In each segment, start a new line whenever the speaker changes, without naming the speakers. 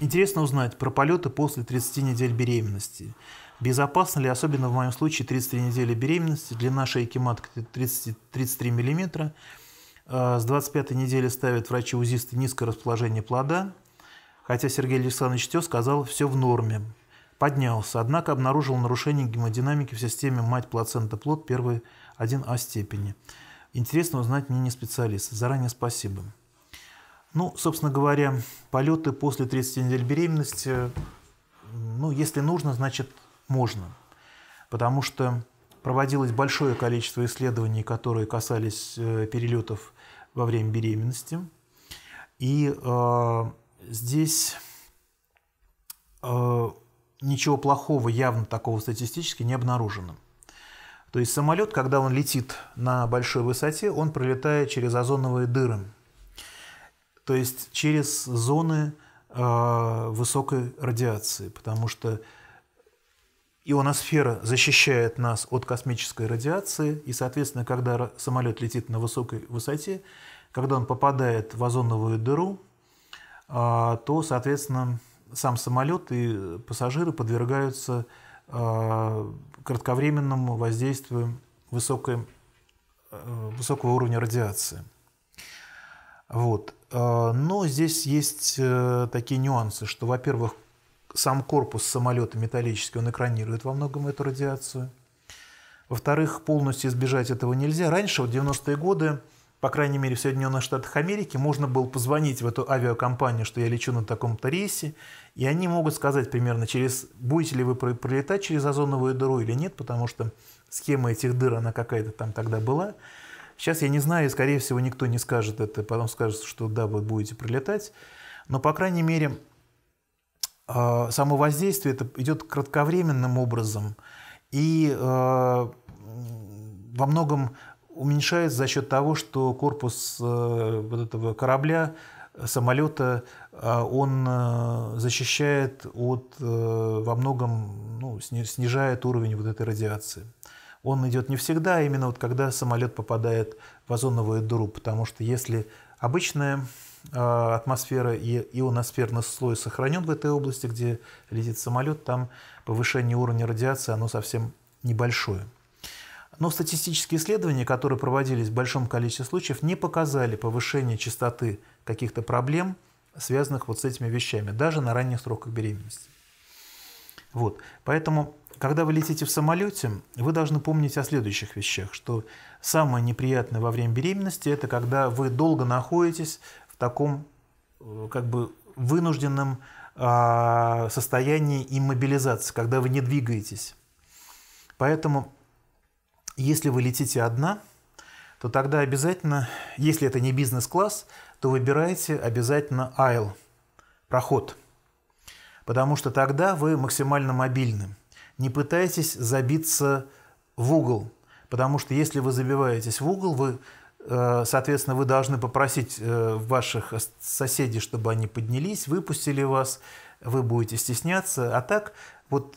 Интересно узнать про полеты после 30 недель беременности. Безопасно ли, особенно в моем случае, 33 недели беременности, длина шейки матки 30, 33 мм, с 25 недели ставят врачи УЗИСТы низкое расположение плода, хотя Сергей Александрович Тё сказал, все в норме поднялся, однако обнаружил нарушение гемодинамики в системе мать-плацента-плод первой 1А степени. Интересно узнать мнение специалиста. Заранее спасибо. Ну, собственно говоря, полеты после 30 недель беременности, ну, если нужно, значит, можно. Потому что проводилось большое количество исследований, которые касались э, перелетов во время беременности. И э, здесь э, ничего плохого явно такого статистически не обнаружено. То есть самолет, когда он летит на большой высоте, он пролетает через озоновые дыры, то есть через зоны э, высокой радиации, потому что ионосфера защищает нас от космической радиации, и, соответственно, когда самолет летит на высокой высоте, когда он попадает в озоновую дыру, э, то, соответственно, сам самолет и пассажиры подвергаются а, кратковременному воздействию высокой, э, высокого уровня радиации. Вот. А, но здесь есть э, такие нюансы, что, во-первых, сам корпус самолета металлический, он экранирует во многом эту радиацию. Во-вторых, полностью избежать этого нельзя. Раньше, в 90-е годы, по крайней мере, в Соединенных Штатах Америки, можно было позвонить в эту авиакомпанию, что я лечу на таком-то рейсе, и они могут сказать примерно, через, будете ли вы пролетать через озоновую дыру или нет, потому что схема этих дыр, она какая-то там тогда была. Сейчас я не знаю, и, скорее всего, никто не скажет это, потом скажет, что да, вы будете пролетать. Но, по крайней мере, э, само воздействие это идет кратковременным образом. И э, во многом уменьшается за счет того, что корпус э, вот этого корабля, э, самолета, э, он защищает от, во многом ну, снижает уровень вот этой радиации. Он идет не всегда, а именно вот когда самолет попадает в озоновую дыру, потому что если обычная атмосфера и ионосферный слой сохранен в этой области, где летит самолет, там повышение уровня радиации оно совсем небольшое. Но статистические исследования, которые проводились в большом количестве случаев, не показали повышения частоты каких-то проблем, связанных вот с этими вещами, даже на ранних сроках беременности. Вот. Поэтому, когда вы летите в самолете, вы должны помнить о следующих вещах, что самое неприятное во время беременности – это когда вы долго находитесь в таком э, как бы вынужденном а, состоянии иммобилизации, когда вы не двигаетесь. Поэтому если вы летите одна, то тогда обязательно, если это не бизнес-класс, то выбирайте обязательно aisle проход, потому что тогда вы максимально мобильны. Не пытайтесь забиться в угол, потому что если вы забиваетесь в угол, вы, э, соответственно, вы должны попросить э, ваших соседей, чтобы они поднялись, выпустили вас, вы будете стесняться. А так вот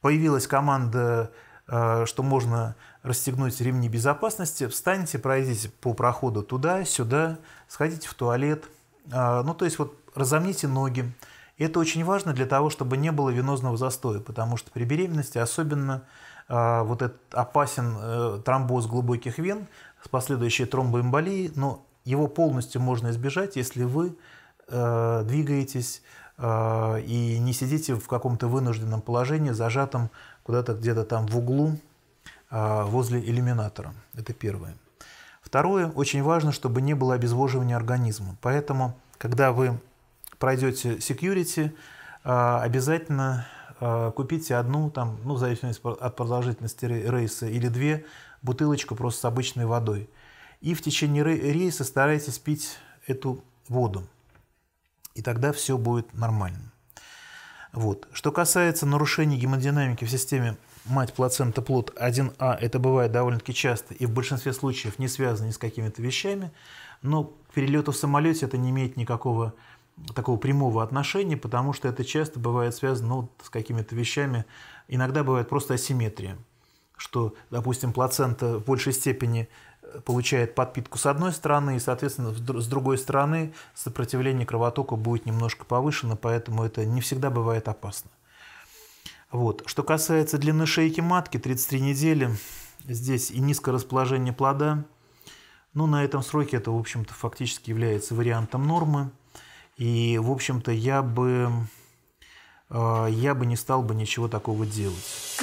появилась команда Э, что можно расстегнуть ремни безопасности, встаньте, пройдите по проходу туда-сюда, сходите в туалет. Э, ну, то есть вот разомните ноги. это очень важно для того, чтобы не было венозного застоя, потому что при беременности особенно э, вот этот опасен тромбоз глубоких вен с последующей тромбоэмболией, но его полностью можно избежать, если вы двигаетесь и не сидите в каком-то вынужденном положении, зажатом куда-то где-то там в углу а, возле иллюминатора. Это первое. Второе, очень важно, чтобы не было обезвоживания организма. Поэтому, когда вы пройдете security, а, обязательно а, купите одну, там, ну, в зависимости от продолжительности рейса, или две бутылочку просто с обычной водой. И в течение рейса старайтесь пить эту воду. И тогда все будет нормально. Вот. Что касается нарушений гемодинамики в системе мать, плацента, плод 1А, это бывает довольно-таки часто и в большинстве случаев не связано ни с какими-то вещами, но к перелету в самолете это не имеет никакого такого прямого отношения, потому что это часто бывает связано ну, с какими-то вещами, иногда бывает просто асимметрия что, допустим, плацента в большей степени э, получает подпитку с одной стороны, и, соответственно, с другой стороны сопротивление кровотока будет немножко повышено, поэтому это не всегда бывает опасно. Вот. Что касается длины шейки матки, 33 недели, здесь и низкое расположение плода, ну, на этом сроке это, в общем-то, фактически является вариантом нормы, и, в общем-то, я бы, э, я бы не стал бы ничего такого делать.